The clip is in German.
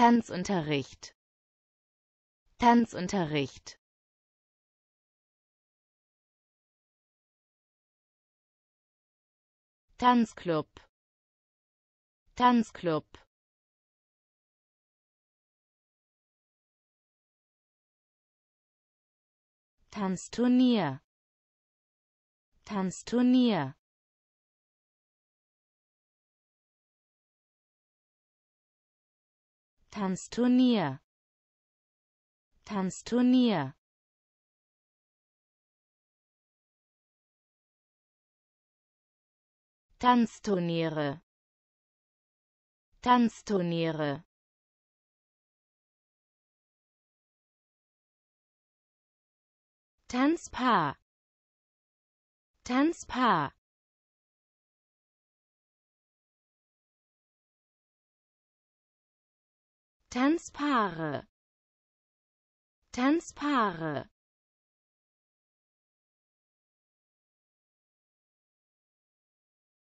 Tanzunterricht Tanzunterricht Tanzclub Tanzclub Tanzturnier Tanzturnier Tanzturnier Tanzturnier Tanzturniere Tanzturniere Tanzpaar Tanzpaar Tanzpaare Tanzpaare